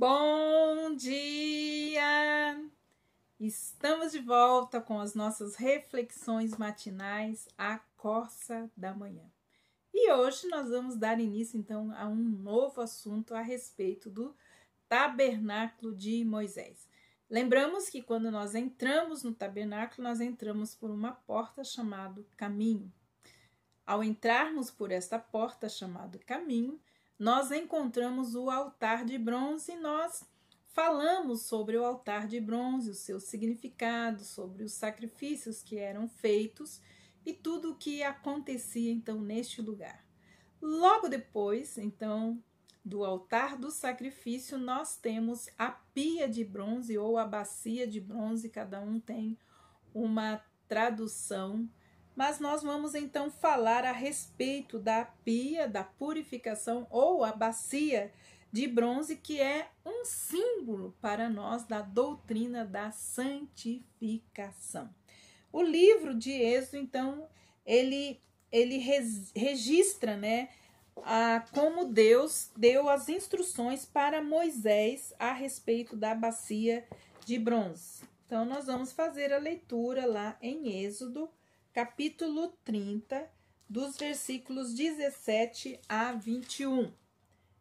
Bom dia! Estamos de volta com as nossas reflexões matinais, a corça da manhã. E hoje nós vamos dar início então a um novo assunto a respeito do tabernáculo de Moisés. Lembramos que quando nós entramos no tabernáculo, nós entramos por uma porta chamada caminho. Ao entrarmos por esta porta chamada caminho, nós encontramos o altar de bronze e nós falamos sobre o altar de bronze, o seu significado, sobre os sacrifícios que eram feitos e tudo o que acontecia então neste lugar. Logo depois, então, do altar do sacrifício, nós temos a pia de bronze ou a bacia de bronze, cada um tem uma tradução mas nós vamos então falar a respeito da pia da purificação ou a bacia de bronze, que é um símbolo para nós da doutrina da santificação. O livro de Êxodo, então, ele, ele res, registra, né? a como Deus deu as instruções para Moisés a respeito da bacia de bronze. Então, nós vamos fazer a leitura lá em Êxodo, capítulo 30, dos versículos 17 a 21.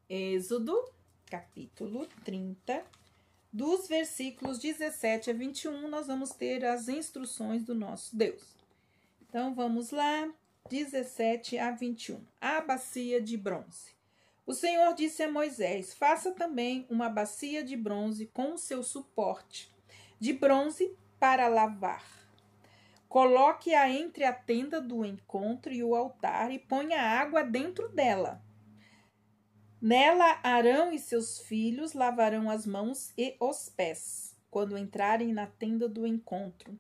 Êxodo, capítulo 30, dos versículos 17 a 21, nós vamos ter as instruções do nosso Deus. Então vamos lá, 17 a 21. A bacia de bronze. O Senhor disse a Moisés: Faça também uma bacia de bronze com o seu suporte de bronze para lavar Coloque-a entre a tenda do encontro e o altar e ponha água dentro dela. Nela, Arão e seus filhos lavarão as mãos e os pés, quando entrarem na tenda do encontro.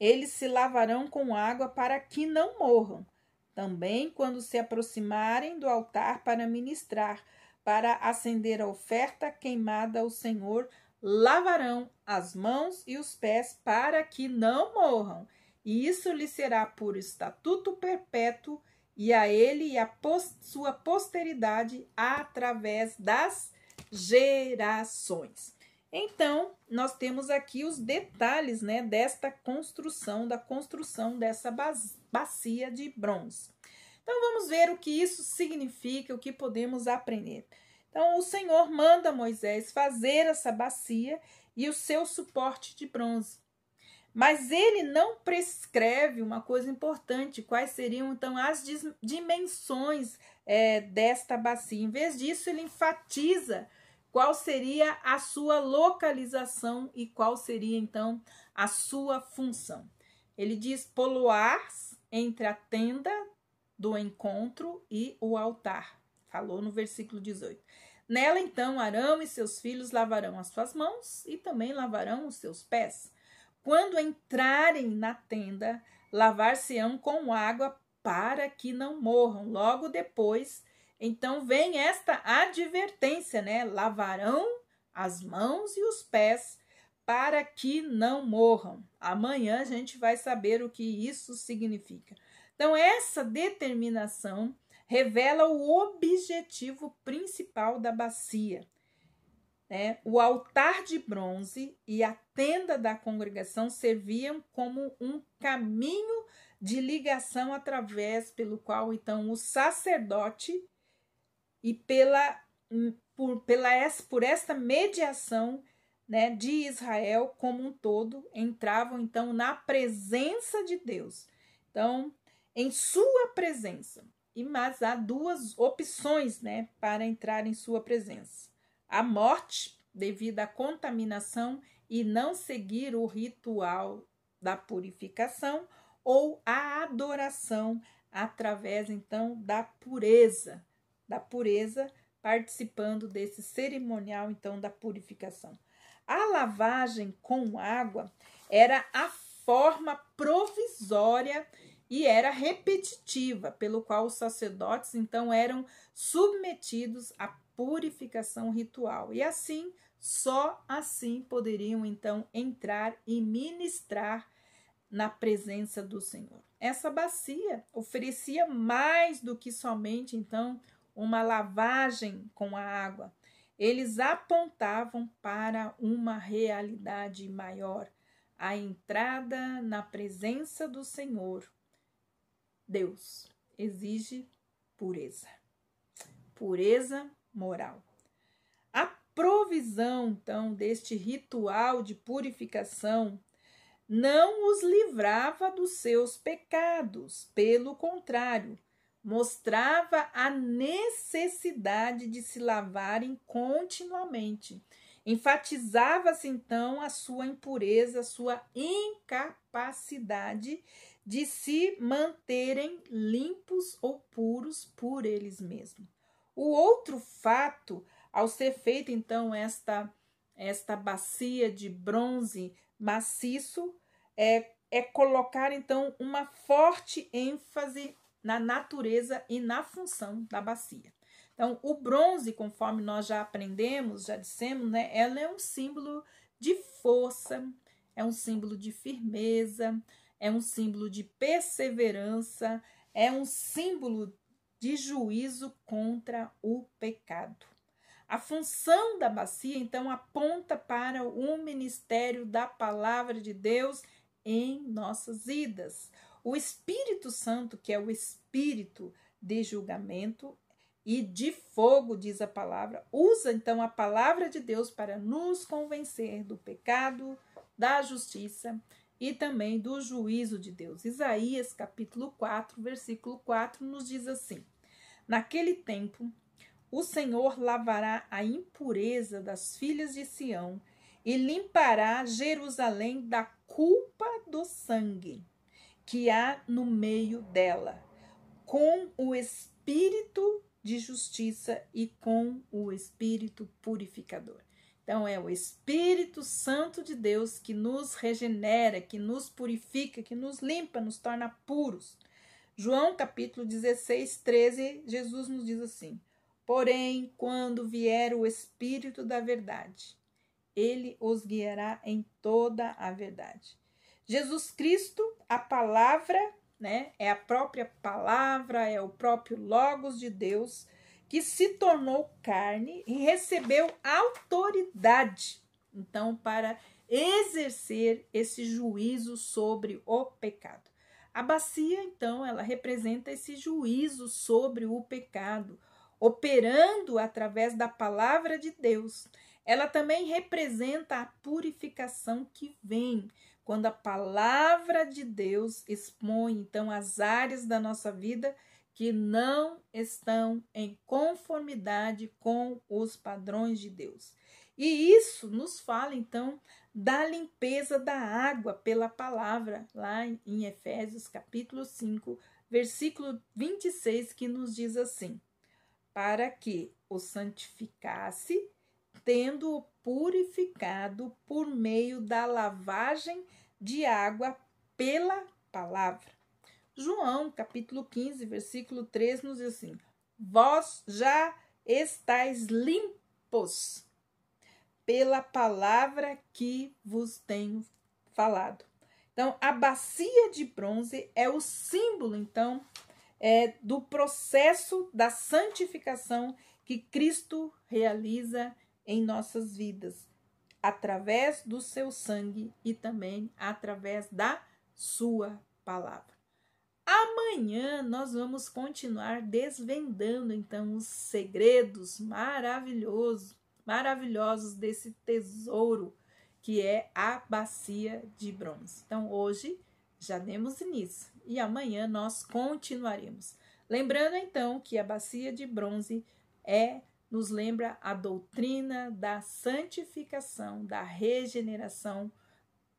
Eles se lavarão com água para que não morram. Também, quando se aproximarem do altar para ministrar, para acender a oferta queimada ao Senhor, lavarão as mãos e os pés para que não morram e isso lhe será por estatuto perpétuo e a ele e a pos sua posteridade através das gerações. Então, nós temos aqui os detalhes né, desta construção, da construção dessa bacia de bronze. Então, vamos ver o que isso significa, o que podemos aprender. Então, o Senhor manda Moisés fazer essa bacia e o seu suporte de bronze. Mas ele não prescreve uma coisa importante, quais seriam então as dimensões é, desta bacia. Em vez disso, ele enfatiza qual seria a sua localização e qual seria então a sua função. Ele diz poloar entre a tenda do encontro e o altar. Falou no versículo 18. Nela então Arão e seus filhos lavarão as suas mãos e também lavarão os seus pés quando entrarem na tenda, lavar-se-ão com água para que não morram. Logo depois, então vem esta advertência, né? Lavarão as mãos e os pés para que não morram. Amanhã a gente vai saber o que isso significa. Então, essa determinação revela o objetivo principal da bacia, né, o altar de bronze e a tenda da congregação serviam como um caminho de ligação através pelo qual então o sacerdote e pela hum, por, pela por esta mediação né, de Israel como um todo entravam então na presença de Deus. Então, em sua presença. E mas há duas opções, né, para entrar em sua presença a morte devido à contaminação e não seguir o ritual da purificação ou a adoração através então da pureza, da pureza participando desse cerimonial então da purificação. A lavagem com água era a forma provisória e era repetitiva, pelo qual os sacerdotes então eram submetidos à purificação ritual. E assim, só assim poderiam então entrar e ministrar na presença do Senhor. Essa bacia oferecia mais do que somente então uma lavagem com a água. Eles apontavam para uma realidade maior, a entrada na presença do Senhor, Deus exige pureza. Pureza moral. A provisão, então, deste ritual de purificação não os livrava dos seus pecados, pelo contrário, mostrava a necessidade de se lavarem continuamente. Enfatizava-se então a sua impureza, a sua incapacidade de se manterem limpos ou puros por eles mesmos. O outro fato, ao ser feita então esta esta bacia de bronze maciço, é, é colocar então uma forte ênfase na natureza e na função da bacia. Então, o bronze, conforme nós já aprendemos, já dissemos, né? Ela é um símbolo de força, é um símbolo de firmeza, é um símbolo de perseverança, é um símbolo de juízo contra o pecado. A função da bacia, então, aponta para o ministério da palavra de Deus em nossas vidas. O Espírito Santo, que é o Espírito de julgamento, e de fogo, diz a palavra. Usa então a palavra de Deus para nos convencer do pecado, da justiça e também do juízo de Deus. Isaías capítulo 4, versículo 4 nos diz assim: Naquele tempo, o Senhor lavará a impureza das filhas de Sião e limpará Jerusalém da culpa do sangue que há no meio dela, com o espírito de justiça e com o Espírito purificador. Então, é o Espírito Santo de Deus que nos regenera, que nos purifica, que nos limpa, nos torna puros. João capítulo 16, 13, Jesus nos diz assim: Porém, quando vier o Espírito da Verdade, ele os guiará em toda a verdade. Jesus Cristo, a palavra né? É a própria palavra, é o próprio Logos de Deus que se tornou carne e recebeu autoridade, então, para exercer esse juízo sobre o pecado. A bacia, então, ela representa esse juízo sobre o pecado, operando através da palavra de Deus ela também representa a purificação que vem quando a palavra de Deus expõe então as áreas da nossa vida que não estão em conformidade com os padrões de Deus. E isso nos fala então da limpeza da água pela palavra, lá em Efésios capítulo 5, versículo 26, que nos diz assim: Para que o santificasse tendo-o purificado por meio da lavagem de água pela palavra. João, capítulo 15, versículo 3, nos diz assim: Vós já estáis limpos pela palavra que vos tenho falado. Então, a bacia de bronze é o símbolo, então, é, do processo da santificação que Cristo realiza em nossas vidas, através do seu sangue e também através da sua palavra. Amanhã nós vamos continuar desvendando então os segredos maravilhosos, maravilhosos desse tesouro que é a bacia de bronze. Então hoje já demos início e amanhã nós continuaremos. Lembrando então que a bacia de bronze é nos lembra a doutrina da santificação, da regeneração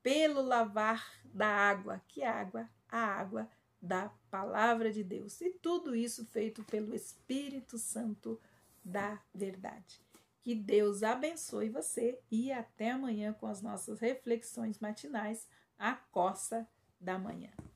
pelo lavar da água. Que é água? A água da palavra de Deus. E tudo isso feito pelo Espírito Santo da verdade. Que Deus abençoe você e até amanhã com as nossas reflexões matinais, a coça da manhã.